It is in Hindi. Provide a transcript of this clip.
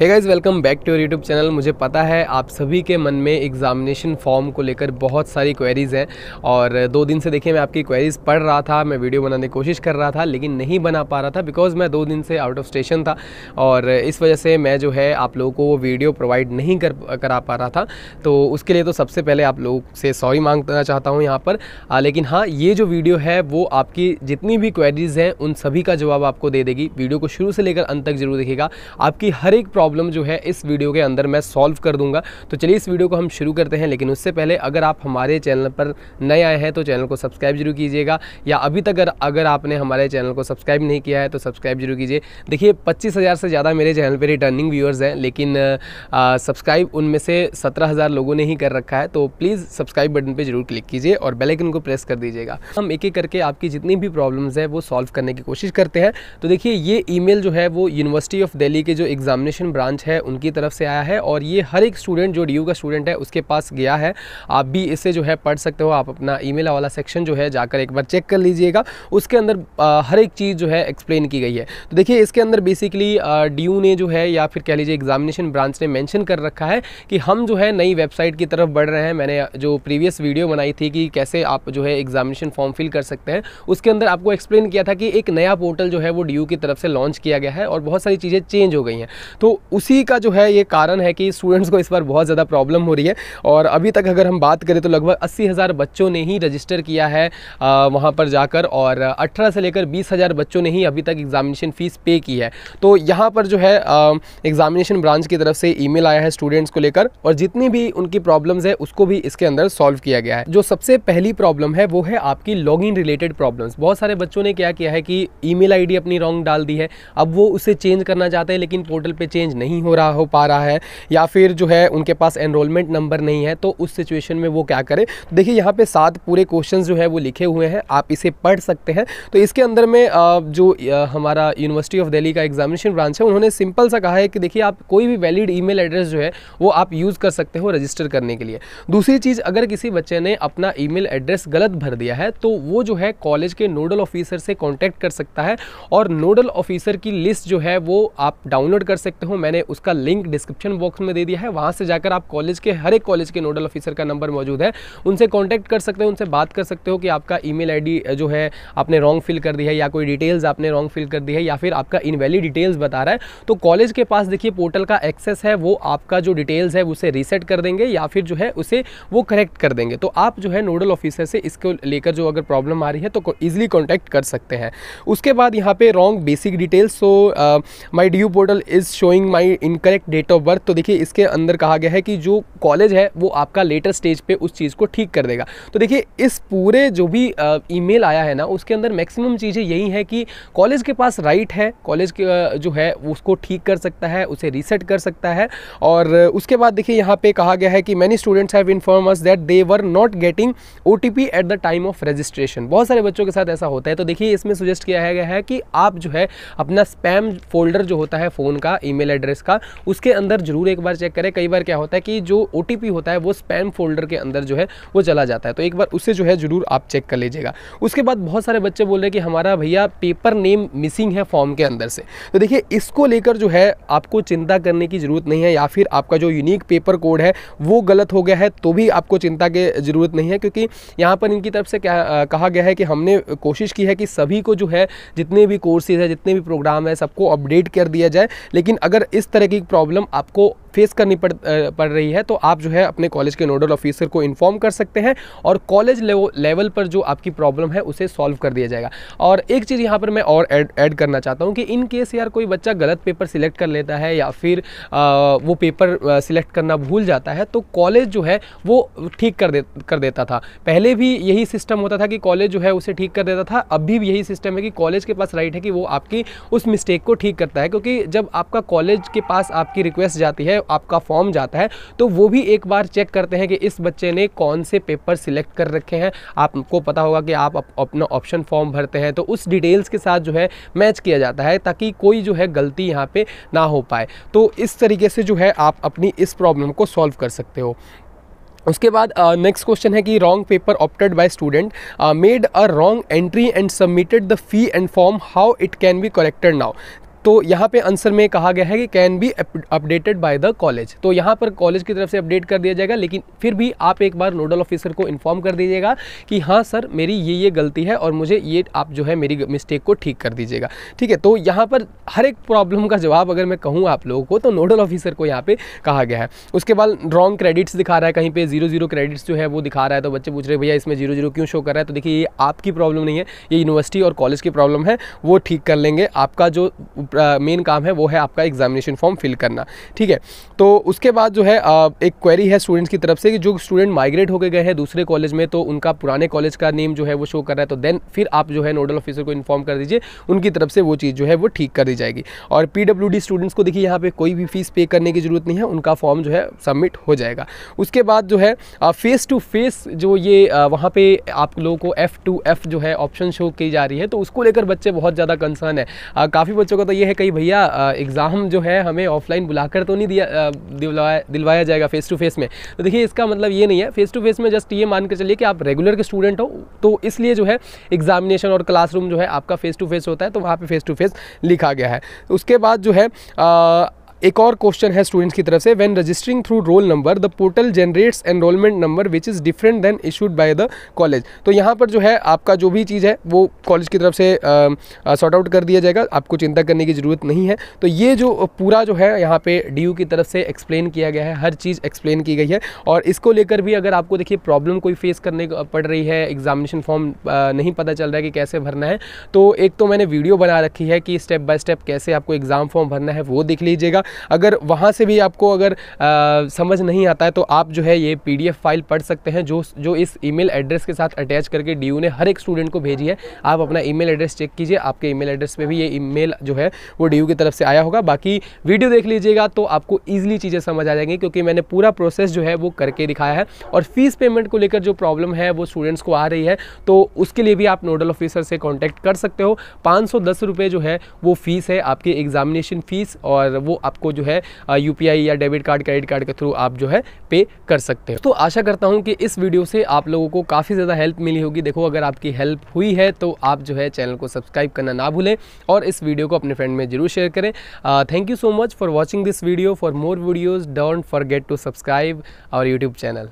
hey guys welcome back to your YouTube channel मुझे पता है आप सभी के मन में एग्जामिनेशन फॉर्म को लेकर बहुत सारी क्वेरीज़ हैं और दो दिन से देखिए मैं आपकी क्वेरीज़ पढ़ रहा था मैं वीडियो बनाने की कोशिश कर रहा था लेकिन नहीं बना पा रहा था बिकॉज़ मैं दो दिन से आउट ऑफ स्टेशन था और इस वजह से मैं जो है आप लोगों को वो वीडियो प्रोवाइड नहीं कर करा पा रहा था तो उसके लिए तो सबसे पहले आप लोग से सॉरी मांगना चाहता हूँ यहाँ पर आ, लेकिन हाँ ये जो वीडियो है वो आपकी जितनी भी क्वेरीज़ हैं उन सभी का जवाब आपको दे देगी वीडियो को शुरू से लेकर अंत तक जरूर देखेगा आपकी हर एक प्रॉब्लम जो है इस वीडियो के अंदर मैं सॉल्व कर दूंगा तो चलिए इस वीडियो को हम शुरू करते हैं लेकिन उससे पहले अगर आप हमारे चैनल पर नए आए हैं तो चैनल को सब्सक्राइब जरूर कीजिएगा या अभी तक अगर, आपने हमारे चैनल को सब्सक्राइब नहीं किया है तो सब्सक्राइब जरूर कीजिए देखिए पच्चीस से ज़्यादा मेरे चैनल पर रिटर्निंग व्यूअर्स हैं लेकिन सब्सक्राइब उनमें से सत्रह लोगों ने ही कर रखा है तो प्लीज़ सब्सक्राइब बटन पर जरूर क्लिक कीजिए और बेलाइकन को प्रेस कर दीजिएगा हम एक एक करके आपकी जितनी भी प्रॉब्लम्स है वो सॉल्व करने की कोशिश करते हैं तो देखिए ये ईमेल जो है वो यूनिवर्सिटी ऑफ दिल्ली के जो एग्जामिनेशन ब्रांच है उनकी तरफ से आया है और ये हर एक स्टूडेंट जो डी का स्टूडेंट है उसके पास गया है आप भी इसे जो है पढ़ सकते हो आप अपना ई वाला सेक्शन जो है जाकर एक बार चेक कर लीजिएगा उसके अंदर हर एक चीज़ जो है एक्सप्लेन की गई है तो देखिए इसके अंदर बेसिकली डी ने जो है या फिर कह लीजिए एग्जामिनेशन ब्रांच ने मैंशन कर रखा है कि हम जो है नई वेबसाइट की तरफ बढ़ रहे हैं मैंने जो प्रीवियस वीडियो बनाई थी कि कैसे आप जो है एग्जामिनेशन फॉर्म फिल कर सकते हैं उसके अंदर आपको एक्सप्लेन किया था कि एक नया पोर्टल जो है वो डी की तरफ से लॉन्च किया गया है और बहुत सारी चीज़ें चेंज हो गई हैं तो उसी का जो है ये कारण है कि स्टूडेंट्स को इस बार बहुत ज़्यादा प्रॉब्लम हो रही है और अभी तक अगर हम बात करें तो लगभग अस्सी हज़ार बच्चों ने ही रजिस्टर किया है वहाँ पर जाकर और अठारह से लेकर बीस हज़ार बच्चों ने ही अभी तक एग्ज़ामिनेशन फ़ीस पे की है तो यहाँ पर जो है एग्ज़ामिनेशन ब्रांच की तरफ से ईमेल आया है स्टूडेंट्स को लेकर और जितनी भी उनकी प्रॉब्लम्स है उसको भी इसके अंदर सॉल्व किया गया है जो सबसे पहली प्रॉब्लम है वो है आपकी लॉगिन रिलेटेड प्रॉब्लम्स बहुत सारे बच्चों ने क्या किया है कि ईमेल आईडी अपनी रॉन्ग डाल दी है अब वो उसे चेंज करना चाहते हैं लेकिन पोर्टल पे चेंज नहीं हो रहा हो पा रहा है या फिर जो है उनके पास एनरोलमेंट नंबर नहीं है तो उस सिचुएशन में वो क्या करें तो देखिए यहाँ पे सात पूरे क्वेश्चन जो है वो लिखे हुए हैं आप इसे पढ़ सकते हैं तो इसके अंदर में जो हमारा यूनिवर्सिटी ऑफ दिल्ली का एग्जामिनेशन ब्रांच है उन्होंने सिंपल सा कहा है कि देखिए आप कोई भी वैलिड ई एड्रेस जो है वो आप यूज़ कर सकते हो रजिस्टर करने के लिए दूसरी चीज़ अगर किसी बच्चे ने अपना ई एड्रेस गलत भर दिया है तो वो जो है कॉलेज के नोडल ऑफिसर से कॉन्टैक्ट कर सकता है और नोडल ऑफिसर की लिस्ट जो है वो आप डाउनलोड कर सकते हो मैंने उसका लिंक डिस्क्रिप्शन बॉक्स में दे दिया है वहाँ से जाकर आप कॉलेज के हर एक कॉलेज के नोडल ऑफिसर का नंबर मौजूद है उनसे कॉन्टैक्ट कर सकते हो उनसे बात कर सकते हो कि आपका ई मेल जो है आपने रॉन्ग फिल कर दी है या कोई डिटेल्स आपने रॉन्ग फिल कर दी है या फिर आपका इनवैलिड डिटेल्स बता रहा है तो कॉलेज के पास देखिए पोर्टल का एक्सेस है वो आपका जो डिटेल्स है उसे रीसेट कर देंगे या फिर जो है उसे वो करेक्ट कर देंगे तो आप जो है नोडल ऑफिसर से इसको लेकर जो अगर प्रॉब्लम आ रही है तो ईजिली कॉन्टैक्ट कर सकते हैं उसके बाद यहाँ पे wrong basic details so my DU portal is showing my incorrect date of birth तो देखिए इसके अंदर कहा गया है कि जो कॉलेज है वो आपका लेटर स्टेज पे उस चीज़ को ठीक कर देगा तो देखिए इस पूरे जो भी ईमेल आया है ना उसके अंदर मैक्सिमम चीज़ें यही है कि कॉलेज के पास राइट है कॉलेज जो है उसको ठीक कर सकता है उसे रीसेट कर सकता है और उसके बाद देखिए यहाँ पे कहा गया है कि many students have inform us that they were not getting O at the time of registration बहुत सारे बच्चों के साथ ऐसा होता है तो देखिए इसमें सुजेस्ट किया गया है कि आप जो है अपना स्पैम फोल्डर जो होता है फ़ोन का ईमेल एड्रेस एड्रेस का उसके अंदर जरूर एक बार चेक करें कई बार क्या होता है कि जो ओ होता है वो स्पैम फोल्डर के अंदर जो है वो चला जाता है तो एक बार उससे जो है जरूर आप चेक कर लीजिएगा उसके बाद बहुत सारे बच्चे बोल रहे हैं कि हमारा भैया पेपर नेम मिसिंग है फॉर्म के अंदर से तो देखिए इसको लेकर जो है आपको चिंता करने की ज़रूरत नहीं है या फिर आपका जो यूनिक पेपर कोड है वो गलत हो गया है तो भी आपको चिंता की ज़रूरत नहीं है क्योंकि यहाँ पर इनकी तरफ से क्या आ, कहा गया है कि हमने कोशिश की है कि सभी को जो है जितने भी कोर्सेज है जितने भी प्रोग्राम है सबको अपडेट कर दिया जाए लेकिन अगर इस तरह की प्रॉब्लम आपको फेस करनी पड़ पड़ रही है तो आप जो है अपने कॉलेज के नोडल ऑफिसर को इन्फॉर्म कर सकते हैं और कॉलेज लेवल पर जो आपकी प्रॉब्लम है उसे सॉल्व कर दिया जाएगा और एक चीज़ यहाँ पर मैं और ऐड ऐड करना चाहता हूँ कि इन केस यार कोई बच्चा गलत पेपर सिलेक्ट कर लेता है या फिर आ, वो पेपर सिलेक्ट करना भूल जाता है तो कॉलेज जो है वो ठीक कर दे कर देता था पहले भी यही सिस्टम होता था कि कॉलेज जो है उसे ठीक कर देता था अभी भी यही सिस्टम है कि कॉलेज के पास राइट है कि वो आपकी उस मिस्टेक को ठीक करता है क्योंकि जब आपका कॉलेज के पास आपकी रिक्वेस्ट जाती है आपका फॉर्म जाता है तो वो भी एक बार चेक करते हैं कि इस बच्चे ने कौन से पेपर सिलेक्ट कर रखे हैं आपको पता होगा कि आप अपना ऑप्शन फॉर्म भरते हैं तो उस डिटेल्स के साथ जो है मैच किया जाता है ताकि कोई जो है गलती यहाँ पे ना हो पाए तो इस तरीके से जो है आप अपनी इस प्रॉब्लम को सॉल्व कर सकते हो उसके बाद नेक्स्ट क्वेश्चन है कि wrong paper opted by student made a wrong entry and submitted the fee and form how it can be corrected now तो यहाँ पे आंसर में कहा गया है कि can be updated by the college तो यहाँ पर कॉलेज की तरफ से अपडेट कर दिया जाएगा लेकिन फिर भी आप एक बार नोडल ऑफिसर को इन्फॉर्म कर दीजिएगा कि हाँ सर मेरी ये ये गलती है और मुझे ये आप जो है मेरी मिस्टेक को ठीक कर दीजिएगा ठीक है तो यहाँ पर हर एक प्रॉब्लम का जवाब अगर मैं कहूँ आप लोगों को तो नोडल ऑफिसर को यहाँ पर कहा गया है उसके बाद रॉन्ग क्रेडिट्स दिखा रहा है कहीं पर जीरो जीरो क्रेडिट्स जो है वो दिखा रहा है तो बच्चे पूछ रहे भैया इसमें जीरो जीरो क्यों शो कर रहा है तो देखिए ये आपकी प्रॉब्लम नहीं है ये यूनिवर्सिटी और कॉलेज की प्रॉब्लम है वो ठीक कर लेंगे आपका जो मेन काम है वो है आपका एग्जामिनेशन फॉर्म फिल करना ठीक है तो उसके बाद जो है एक क्वेरी है स्टूडेंट्स की तरफ से कि जो स्टूडेंट माइग्रेट होकर गए हैं दूसरे कॉलेज में तो उनका पुराने कॉलेज का नेम जो है वो शो कर रहा है तो देन फिर आप जो है नोडल ऑफिसर को इन्फॉर्म कर दीजिए उनकी तरफ से वो चीज़ जो है वो ठीक कर दी जाएगी और पी स्टूडेंट्स को देखिए यहाँ पर कोई भी फीस पे करने की ज़रूरत नहीं है उनका फॉर्म जो है सबमिट हो जाएगा उसके बाद जो है फेस टू फेस जो ये वहाँ पर आप लोगों को एफ़ टू एफ़ जो है ऑप्शन शो की जा रही है तो उसको लेकर बच्चे बहुत ज़्यादा कंसर्न है काफ़ी बच्चों का तो ये ये है कहीं भैया एग्ज़ाम जो है हमें ऑफलाइन बुलाकर तो नहीं दिया दिलवाया दिलवाया जाएगा फ़ेस टू फेस में तो देखिए इसका मतलब ये नहीं है फ़ेस टू फेस में जस्ट ये मान चलिए कि आप रेगुलर के स्टूडेंट हो तो इसलिए जो है एग्जामिनेशन और क्लासरूम जो है आपका फ़ेस टू फेस होता है तो वहाँ पर फ़ेस टू फेस लिखा गया है उसके बाद जो है आ, एक और क्वेश्चन है स्टूडेंट्स की तरफ से when registering through roll number the portal generates enrollment number which is different then issued by the college तो यहाँ पर जो है आपका जो भी चीज़ है वो कॉलेज की तरफ से सॉर्ट आउट कर दिया जाएगा आपको चिंता करने की ज़रूरत नहीं है तो ये जो पूरा जो है यहाँ पे डी की तरफ से एक्सप्लेन किया गया है हर चीज़ एक्सप्लेन की गई है और इसको लेकर भी अगर आपको देखिए प्रॉब्लम कोई फेस करने पड़ रही है एग्जामिनेशन फॉर्म नहीं पता चल रहा है कि कैसे भरना है तो एक तो मैंने वीडियो बना रखी है कि स्टेप बाय स्टेप कैसे आपको एग्ज़ाम फॉर्म भरना है वो देख लीजिएगा अगर वहाँ से भी आपको अगर आ, समझ नहीं आता है तो आप जो है ये पी फाइल पढ़ सकते हैं जो जो इस ई एड्रेस के साथ अटैच करके डी ने हर एक स्टूडेंट को भेजी है आप अपना ई एड्रेस चेक कीजिए आपके ई एड्रेस पर भी ये ई जो है वो डी की तरफ से आया होगा बाकी वीडियो देख लीजिएगा तो आपको ईजिली चीज़ें समझ आ जाएंगी क्योंकि मैंने पूरा प्रोसेस जो है वो करके दिखाया है और फीस पेमेंट को लेकर जो प्रॉब्लम है वो स्टूडेंट्स को आ रही है तो उसके लिए भी आप नोडल ऑफिसर से कॉन्टैक्ट कर सकते हो पाँच सौ जो है वो फीस है आपकी एग्जामिनेशन फीस और वो आपको आपको जो है यू या डेबिट कार्ड क्रेडिट कार्ड के थ्रू आप जो है पे कर सकते हैं तो आशा करता हूँ कि इस वीडियो से आप लोगों को काफ़ी ज़्यादा हेल्प मिली होगी देखो अगर आपकी हेल्प हुई है तो आप जो है चैनल को सब्सक्राइब करना ना भूलें और इस वीडियो को अपने फ्रेंड में जरूर शेयर करें thank you so much for watching this video for more videos don't forget to subscribe our YouTube channel